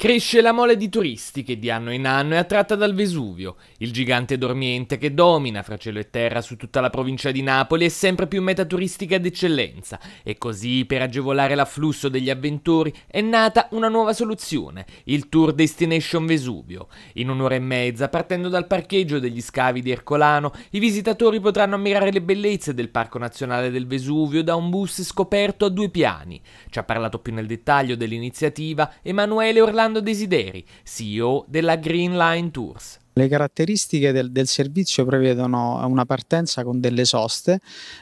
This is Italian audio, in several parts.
Cresce la mole di turisti che di anno in anno è attratta dal Vesuvio, il gigante dormiente che domina fra cielo e terra su tutta la provincia di Napoli è sempre più meta turistica d'eccellenza e così per agevolare l'afflusso degli avventori è nata una nuova soluzione, il Tour Destination Vesuvio. In un'ora e mezza, partendo dal parcheggio degli scavi di Ercolano, i visitatori potranno ammirare le bellezze del Parco Nazionale del Vesuvio da un bus scoperto a due piani. Ci ha parlato più nel dettaglio dell'iniziativa Emanuele Orlando Orlando Desideri, CEO della Green Line Tours. Le caratteristiche del, del, servizio prevedono una partenza con delle soste,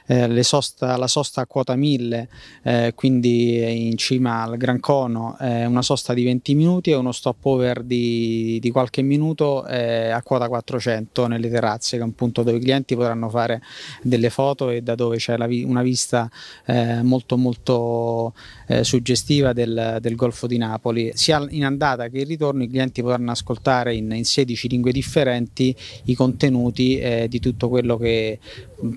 eh, sosta, la sosta a quota 1000, eh, quindi in cima al Gran Cono, eh, una sosta di 20 minuti e uno stop over di, di qualche minuto eh, a quota 400 nelle terrazze, che è un punto dove i clienti potranno fare delle foto e da dove c'è vi, una vista eh, molto molto eh, suggestiva del, del, Golfo di Napoli. Sia in andata che in ritorno i clienti potranno ascoltare in, in 16 lingue differenti differenti i contenuti eh, di tutto quello che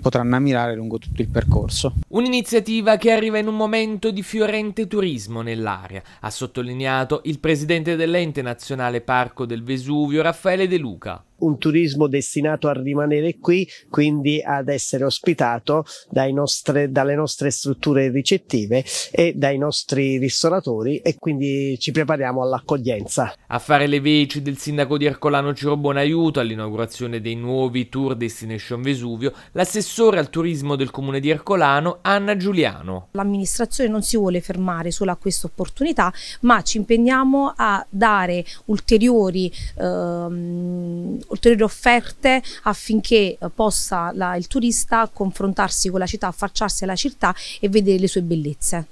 potranno ammirare lungo tutto il percorso. Un'iniziativa che arriva in un momento di fiorente turismo nell'area, ha sottolineato il presidente dell'ente nazionale Parco del Vesuvio Raffaele De Luca un turismo destinato a rimanere qui, quindi ad essere ospitato nostre, dalle nostre strutture ricettive e dai nostri ristoratori e quindi ci prepariamo all'accoglienza. A fare le veci del sindaco di Ercolano Ciro Buonaiuto all'inaugurazione dei nuovi tour Destination Vesuvio, la l'assessore al turismo del comune di Ercolano, Anna Giuliano. L'amministrazione non si vuole fermare solo a questa opportunità, ma ci impegniamo a dare ulteriori, ehm, ulteriori offerte affinché eh, possa la, il turista confrontarsi con la città, affacciarsi alla città e vedere le sue bellezze.